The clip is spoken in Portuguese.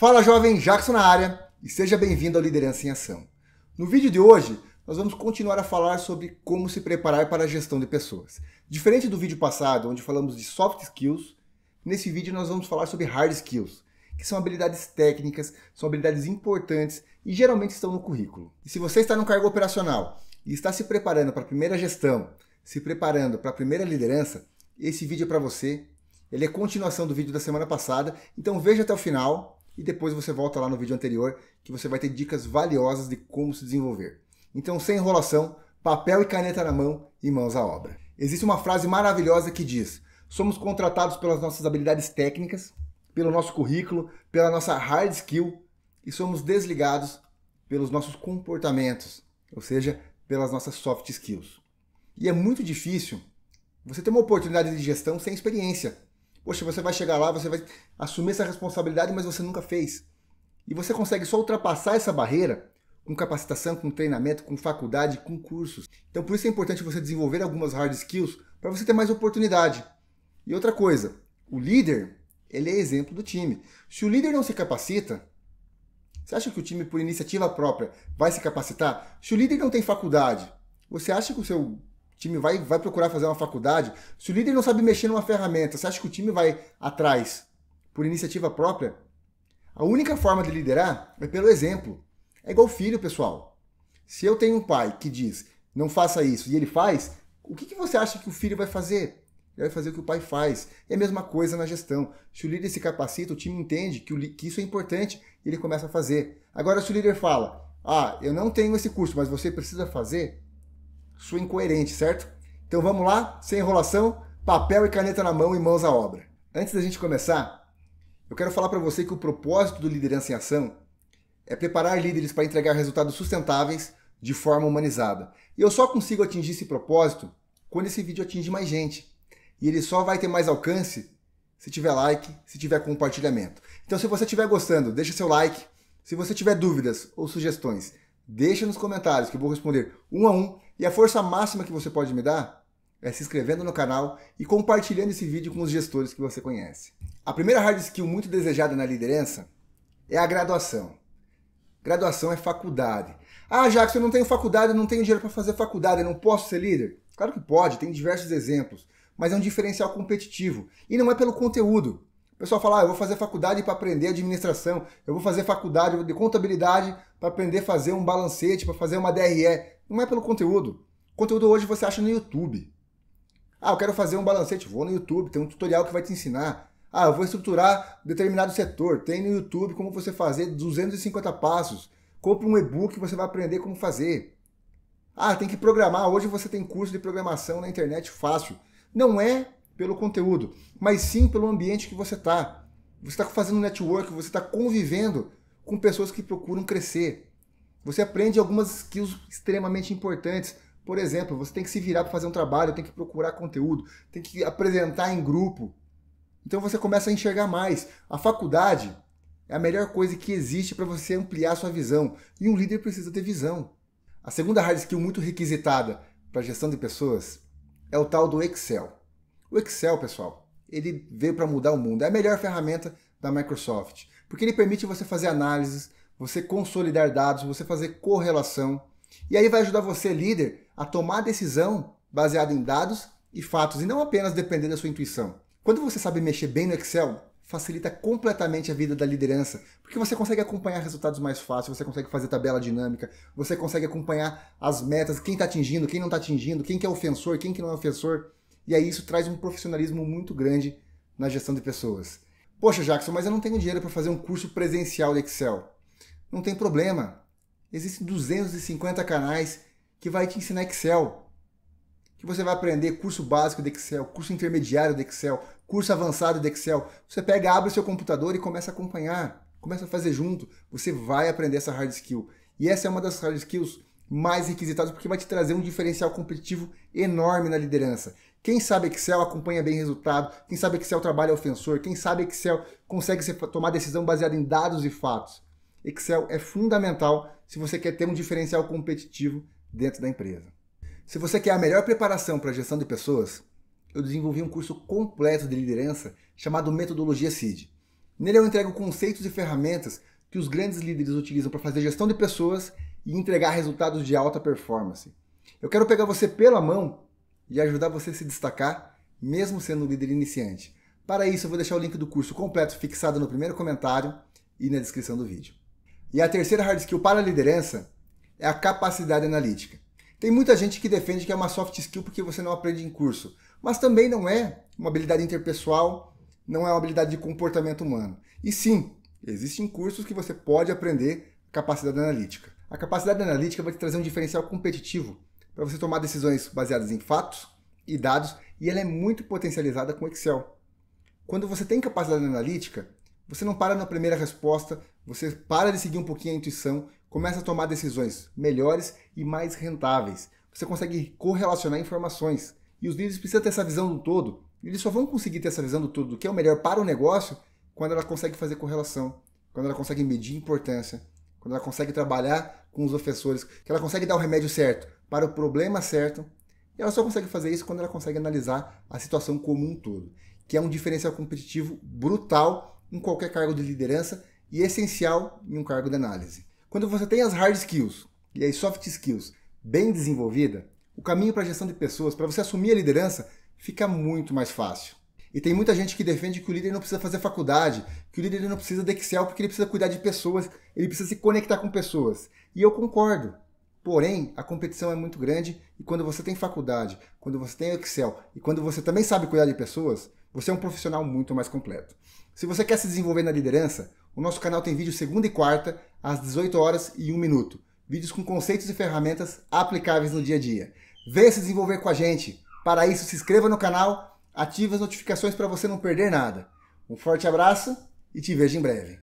Fala jovem, Jackson na área e seja bem-vindo ao Liderança em Ação. No vídeo de hoje, nós vamos continuar a falar sobre como se preparar para a gestão de pessoas. Diferente do vídeo passado, onde falamos de soft skills, nesse vídeo nós vamos falar sobre hard skills, que são habilidades técnicas, são habilidades importantes e geralmente estão no currículo. E se você está no cargo operacional e está se preparando para a primeira gestão, se preparando para a primeira liderança, esse vídeo é para você. Ele é continuação do vídeo da semana passada, então veja até o final e depois você volta lá no vídeo anterior que você vai ter dicas valiosas de como se desenvolver. Então, sem enrolação, papel e caneta na mão e mãos à obra. Existe uma frase maravilhosa que diz: somos contratados pelas nossas habilidades técnicas, pelo nosso currículo, pela nossa hard skill e somos desligados pelos nossos comportamentos, ou seja, pelas nossas soft skills. E é muito difícil você ter uma oportunidade de gestão sem experiência. Poxa, você vai chegar lá, você vai assumir essa responsabilidade, mas você nunca fez. E você consegue só ultrapassar essa barreira com capacitação, com treinamento, com faculdade, com cursos. Então por isso é importante você desenvolver algumas hard skills para você ter mais oportunidade. E outra coisa, o líder, ele é exemplo do time. Se o líder não se capacita, você acha que o time por iniciativa própria vai se capacitar? Se o líder não tem faculdade, você acha que o seu time vai, vai procurar fazer uma faculdade. Se o líder não sabe mexer numa ferramenta, você acha que o time vai atrás por iniciativa própria? A única forma de liderar é pelo exemplo. É igual filho, pessoal. Se eu tenho um pai que diz não faça isso e ele faz, o que, que você acha que o filho vai fazer? Ele vai fazer o que o pai faz. É a mesma coisa na gestão. Se o líder se capacita, o time entende que, o, que isso é importante e ele começa a fazer. Agora, se o líder fala, ah, eu não tenho esse curso, mas você precisa fazer, sua incoerente, certo? Então vamos lá, sem enrolação, papel e caneta na mão e mãos à obra. Antes da gente começar, eu quero falar para você que o propósito do Liderança em Ação é preparar líderes para entregar resultados sustentáveis de forma humanizada. E eu só consigo atingir esse propósito quando esse vídeo atinge mais gente. E ele só vai ter mais alcance se tiver like, se tiver compartilhamento. Então, se você estiver gostando, deixa seu like. Se você tiver dúvidas ou sugestões, Deixa nos comentários que eu vou responder um a um. E a força máxima que você pode me dar é se inscrevendo no canal e compartilhando esse vídeo com os gestores que você conhece. A primeira hard skill muito desejada na liderança é a graduação. Graduação é faculdade. Ah, já que eu não tenho faculdade, eu não tenho dinheiro para fazer faculdade, eu não posso ser líder? Claro que pode, tem diversos exemplos, mas é um diferencial competitivo. E não é pelo conteúdo, pessoal fala, ah, eu vou fazer faculdade para aprender administração, eu vou fazer faculdade de contabilidade para aprender a fazer um balancete, para fazer uma DRE. Não é pelo conteúdo. O conteúdo hoje você acha no YouTube. Ah, eu quero fazer um balancete, vou no YouTube, tem um tutorial que vai te ensinar. Ah, eu vou estruturar determinado setor, tem no YouTube como você fazer 250 passos. Compre um e-book, você vai aprender como fazer. Ah, tem que programar. Hoje você tem curso de programação na internet fácil. Não é pelo conteúdo, mas sim pelo ambiente que você está. Você está fazendo network, você está convivendo com pessoas que procuram crescer. Você aprende algumas skills extremamente importantes. Por exemplo, você tem que se virar para fazer um trabalho, tem que procurar conteúdo, tem que apresentar em grupo. Então você começa a enxergar mais. A faculdade é a melhor coisa que existe para você ampliar sua visão. E um líder precisa ter visão. A segunda hard skill muito requisitada para gestão de pessoas é o tal do Excel. O Excel, pessoal, ele veio para mudar o mundo. É a melhor ferramenta da Microsoft, porque ele permite você fazer análises, você consolidar dados, você fazer correlação. E aí vai ajudar você, líder, a tomar decisão baseada em dados e fatos, e não apenas depender da sua intuição. Quando você sabe mexer bem no Excel, facilita completamente a vida da liderança, porque você consegue acompanhar resultados mais fácil, você consegue fazer tabela dinâmica, você consegue acompanhar as metas, quem está atingindo, quem não está atingindo, quem que é ofensor, quem que não é ofensor. E aí isso traz um profissionalismo muito grande na gestão de pessoas. Poxa, Jackson, mas eu não tenho dinheiro para fazer um curso presencial de Excel. Não tem problema. Existem 250 canais que vai te ensinar Excel. Que você vai aprender curso básico de Excel, curso intermediário de Excel, curso avançado de Excel. Você pega, abre o seu computador e começa a acompanhar, começa a fazer junto. Você vai aprender essa hard skill. E essa é uma das hard skills mais requisitadas porque vai te trazer um diferencial competitivo enorme na liderança. Quem sabe Excel acompanha bem resultado, quem sabe Excel trabalha ofensor, quem sabe Excel consegue tomar decisão baseada em dados e fatos. Excel é fundamental se você quer ter um diferencial competitivo dentro da empresa. Se você quer a melhor preparação para a gestão de pessoas, eu desenvolvi um curso completo de liderança chamado Metodologia CID. Nele eu entrego conceitos e ferramentas que os grandes líderes utilizam para fazer gestão de pessoas e entregar resultados de alta performance. Eu quero pegar você pela mão e ajudar você a se destacar, mesmo sendo um líder iniciante. Para isso, eu vou deixar o link do curso completo fixado no primeiro comentário e na descrição do vídeo. E a terceira hard skill para a liderança é a capacidade analítica. Tem muita gente que defende que é uma soft skill porque você não aprende em curso, mas também não é uma habilidade interpessoal, não é uma habilidade de comportamento humano. E sim, existem cursos que você pode aprender capacidade analítica. A capacidade analítica vai te trazer um diferencial competitivo para você tomar decisões baseadas em fatos e dados, e ela é muito potencializada com Excel. Quando você tem capacidade analítica, você não para na primeira resposta, você para de seguir um pouquinho a intuição, começa a tomar decisões melhores e mais rentáveis. Você consegue correlacionar informações. E os líderes precisam ter essa visão do todo. Eles só vão conseguir ter essa visão do todo, do que é o melhor para o negócio, quando ela consegue fazer correlação, quando ela consegue medir importância, quando ela consegue trabalhar com os ofensores, que ela consegue dar o remédio certo para o problema certo. E ela só consegue fazer isso quando ela consegue analisar a situação como um todo, que é um diferencial competitivo brutal em qualquer cargo de liderança e essencial em um cargo de análise. Quando você tem as hard skills e as soft skills bem desenvolvida, o caminho para a gestão de pessoas, para você assumir a liderança, fica muito mais fácil. E tem muita gente que defende que o líder não precisa fazer faculdade, que o líder não precisa de Excel porque ele precisa cuidar de pessoas, ele precisa se conectar com pessoas. E eu concordo. Porém, a competição é muito grande e quando você tem faculdade, quando você tem Excel e quando você também sabe cuidar de pessoas, você é um profissional muito mais completo. Se você quer se desenvolver na liderança, o nosso canal tem vídeo segunda e quarta, às 18 horas e 1 minuto. Vídeos com conceitos e ferramentas aplicáveis no dia a dia. Venha se desenvolver com a gente. Para isso, se inscreva no canal, ative as notificações para você não perder nada. Um forte abraço e te vejo em breve.